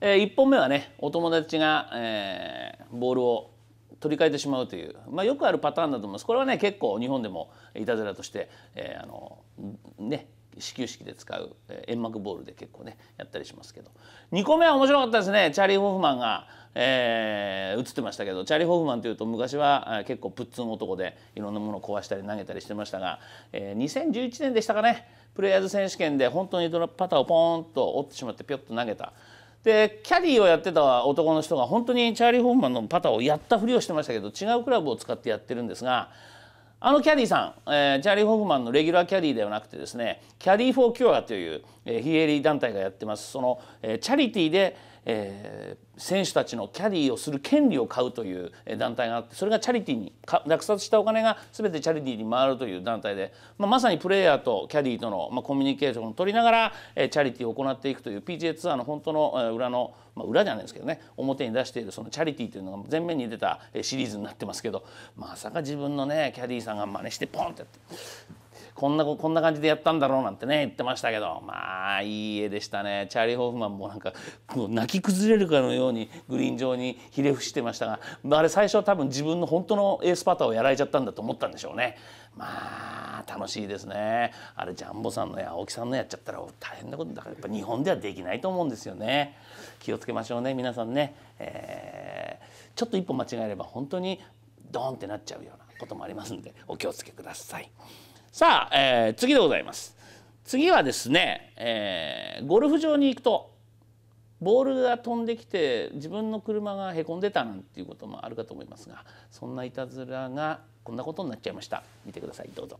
えー、1本目はねお友達が、えー、ボールを取り替えてしまうという、まあ、よくあるパターンだと思いますこれはね結構日本でもいたずらとして、えー、あのね始球式で使う、え煙幕ボールで結構ねやったりしますけど2個目は面白かったですねチャーリー・ホフマンが、えー、映ってましたけどチャーリー・ホフマンというと昔は結構プッツン男でいろんなものを壊したり投げたりしてましたが、えー、2011年でしたかねプレイヤーズ選手権で本当にパターをポーンと折ってしまってピョッと投げた。でキャディーをやってた男の人が本当にチャーリー・ホーマンのパターをやったふりをしてましたけど違うクラブを使ってやってるんですがあのキャディーさん、えー、チャーリー・ホフマンのレギュラーキャディーではなくてですねキャディー・フォー・キュアという、えー、非営利団体がやってますその、えー、チャリティーで、えー、選手たちのキャディーをする権利を買うという団体があってそれがチャリティーに落札したお金が全てチャリティーに回るという団体で、まあ、まさにプレイヤーとキャディーとの、まあ、コミュニケーションを取りながら、えー、チャリティーを行っていくという PGA ツアーの本当の、えー、裏の、まあ、裏じゃないですけどね表に出しているそのチャリティーというのが前面に出たシリーズになってますけどまさか自分のねキャディーさんが真似してポンってやってこんなこんな感じでやったんだろうなんてね言ってましたけどまあいい絵でしたねチャーリー・ホフマンもなんかこう泣き崩れるかのようにグリーン上にひれ伏してましたがあれ最初は多分自分の本当のエースパターをやられちゃったんだと思ったんでしょうね。まあ楽しいですねあれジャンボさんのや青木さんのやっちゃったら大変なことだからやっぱ日本ではできないと思うんですよね気をつけましょうね皆さんね、えー、ちょっと一歩間違えれば本当にドーンってなっちゃうようなこともありますんでお気をつけください。さあ、えー、次でございます次はですね、えー、ゴルフ場に行くとボールが飛んできて自分の車がへこんでたなんていうこともあるかと思いますがそんないたずらがこんなことになっちゃいました見てくださいどうぞ。